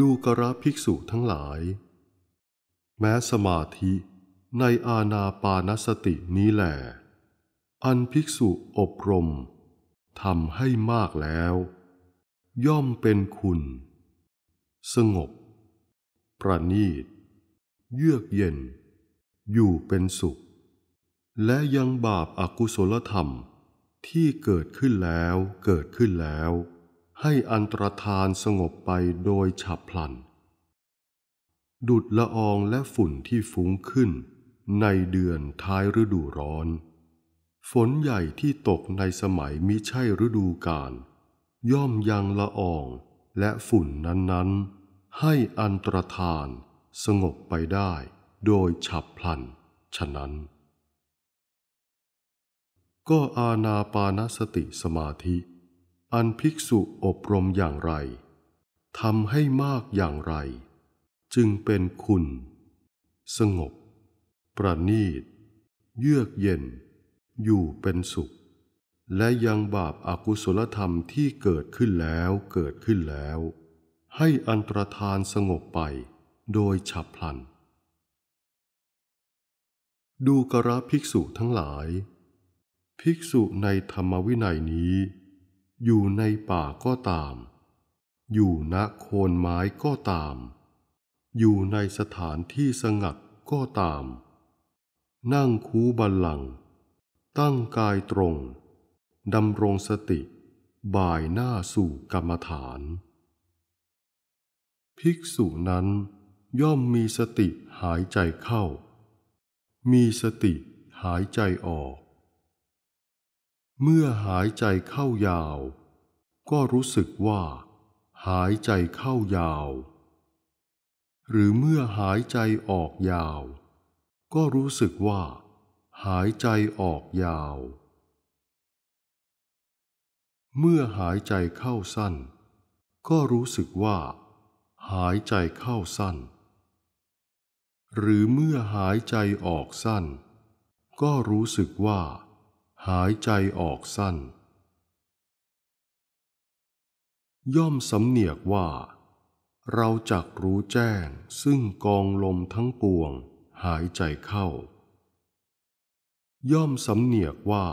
ดูกระภิกษุทั้งหลาย แม้สมาธิในอาณาปานสตินี้แหลอันภิกษุอบรมทำให้มากแล้ว ย่อมเป็นคุณ สงบ ประนีตเยือกเย็น อยู่เป็นสุข และยังบาปอากุศลธรรมที่เกิดขึ้นแล้วเกิดขึ้นแล้วให้อันตรธานสงบไปโดยฉับพลัน ดุดละอองและฝุ่นที่ฟุ้งขึ้นในเดือนท้ายฤดูร้อน ฝนใหญ่ที่ตกในสมัยมิใช่ฤดูกาลย่อมยังละอองและฝุ่นนั้น ๆ ให้อันตรธานสงบไปได้โดยฉับพลัน ฉะนั้น ก็อาณาปานสติสมาธิอันภิกษุอบรมอย่างไร ทำให้มากอย่างไร จึงเป็นคุณ สงบ ประนีตเยือกเย็น อยู่เป็นสุข และยังบาปอากุศลธรรมที่เกิดขึ้นแล้วเกิดขึ้นแล้ว ให้อันตรธานสงบไปโดยฉับพลัน ดูกระภิกษุทั้งหลาย ภิกษุในธรรมวินัยนี้อยู่ในป่าก็ตาม อยู่ณโคนไม้ก็ตาม อยู่ในสถานที่สงัดก็ตาม นั่งคูบัลลัง ตั้งกายตรง ดำรงสติ บ่ายหน้าสู่กรรมฐาน ภิกษุนั้นย่อมมีสติหายใจเข้า มีสติหายใจออก เมื่อหายใจเข้ายาวก็รู้สึกว่า หายใจเข้ายาว หรือเมื่อหายใจออกยาว ก็รู้สึกว่า หายใจออกยาว เมื่อหายใจเข้าสั้น ก็รู้สึกว่า หายใจเข้าสั้น หรือเมื่อหายใจออกสั้น ก็รู้สึกว่า หายใจออกสั้นย่อมสำเนียกว่า เราจักรู้แจ้งซึ่งกองลมทั้งปวง หายใจเข้า ย่อมสำเนียกว่า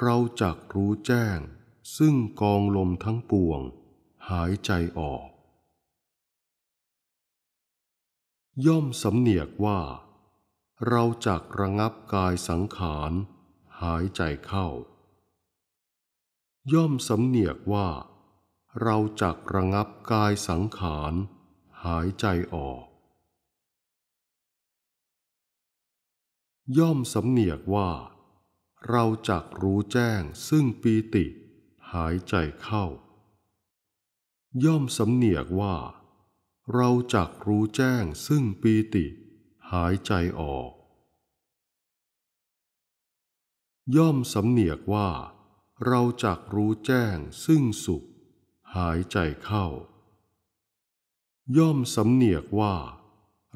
เราจักรู้แจ้งซึ่งกองลมทั้งปวง หายใจออก ย่อมสำเนียกว่า เราจักระงับกายสังขาร หายใจเข้า ย่อมสำเนียกว่าเราจักระงับกายสังขารหายใจออก ย่อมสำเนียกว่า เราจักรู้แจ้งซึ่งปีติหายใจเข้า ย่อมสำเนียกว่า เราจักรู้แจ้งซึ่งปีติหายใจออก ย่อมสำเนียกว่า เราจักรู้แจ้งซึ่งสุขหายใจเข้า ย่อมสำเนียกว่า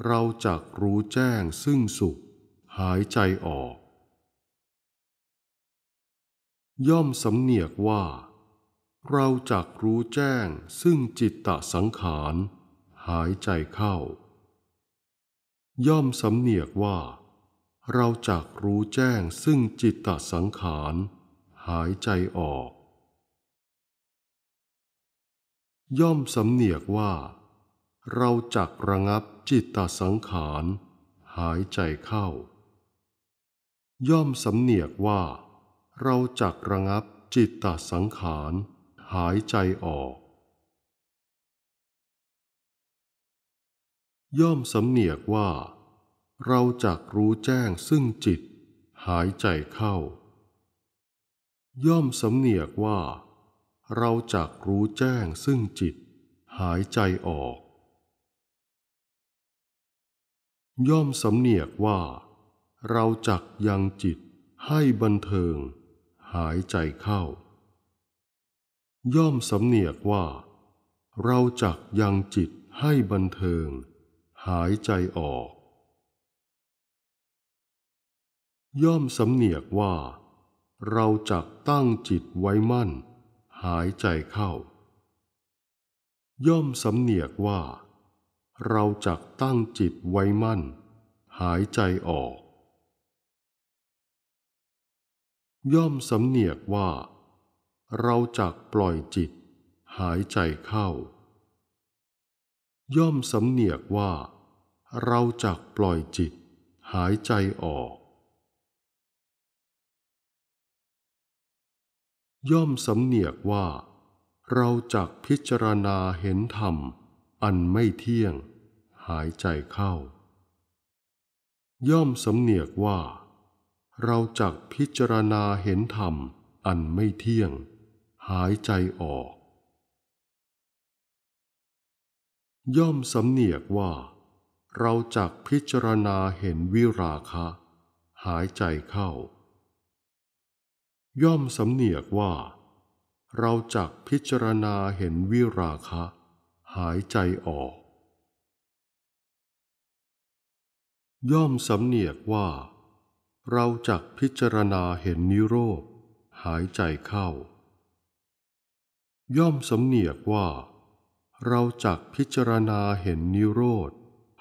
เราจักรู้แจ้งซึ่งสุข หายใจออก ย่อมสำเนียกว่า เราจักรู้แจ้งซึ่งจิตตสังขารหายใจเข้า ย่อมสำเนียกว่า เราจักรู้แจ้งซึ่งจิตตสังขารหายใจออกย่อมสำเนียกว่า เราจักระงับจิตตสังขารหายใจเข้า ย่อมสำเนียกว่า เราจักระงับจิตตสังขารหายใจออก ย่อมสำเนียกว่า เราจักรู้แจ้งซึ่งจิตหายใจเข้า ย่อมสำเนียกว่าเราจักรู้แจ้งซึ่งจิตหายใจออก ย่อมสำเนียกว่า เราจักยังจิตให้บันเทิงหายใจเข้า ย่อมสำเนียกว่า เราจักยังจิตให้บันเทิงหายใจออก ย่อมสำเนียกว่า เราจักตั้งจิตไว้มั่นหายใจเข้า ย่อมสำเนียกว่า เราจักตั้งจิตไว้มั่น หายใจออก ย่อมสำเนียกว่า เราจักปล่อยจิต หายใจเข้า ย่อมสำเนียกว่า เราจักปล่อยจิต หายใจออกย่อมสำเนียกว่า เราจักพิจารณาเห็นธรรมอันไม่เที่ยง หายใจเข้า ย่อมสำเนียกว่าเราจักพิจารณาเห็นธรรมอันไม่เที่ยง หายใจออก ย่อมสำเนียกว่าเราจักพิจารณาเห็นวิราคะ หายใจเข้าย่อมสำเนียกว่า เราจักพิจารณาเห็นวิราคะ หายใจออก ย่อมสำเนียกว่า เราจักพิจารณาเห็นนิโรธหายใจเข้า ย่อมสำเนียกว่า เราจักพิจารณาเห็นนิโรธ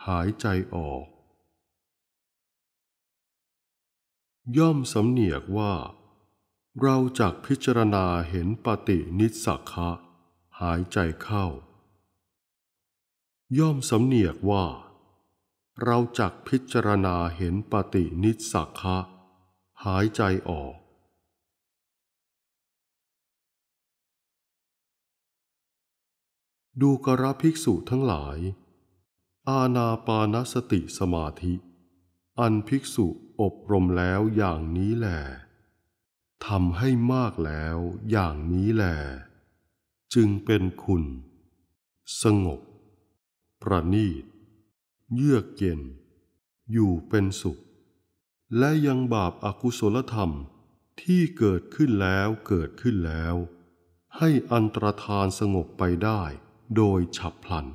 หายใจออก ย่อมสำเนียกว่าเราจักพิจารณาเห็นปฏินิสักะหายใจเข้า ย่อมสำเนียกว่า เราจักพิจารณาเห็นปฏินิสักะหายใจออก ดูกระภิกษุทั้งหลาย อาณาปานสติสมาธิ อันภิกษุอบรมแล้วอย่างนี้แหละทำให้มากแล้วอย่างนี้แหลจึงเป็นคุณ สงบประนีต เยือกเย็น อยู่เป็นสุข และยังบาปอากุศลธรรมที่เกิดขึ้นแล้วเกิดขึ้นแล้ว ให้อันตรธานสงบไปได้โดยฉับพลัน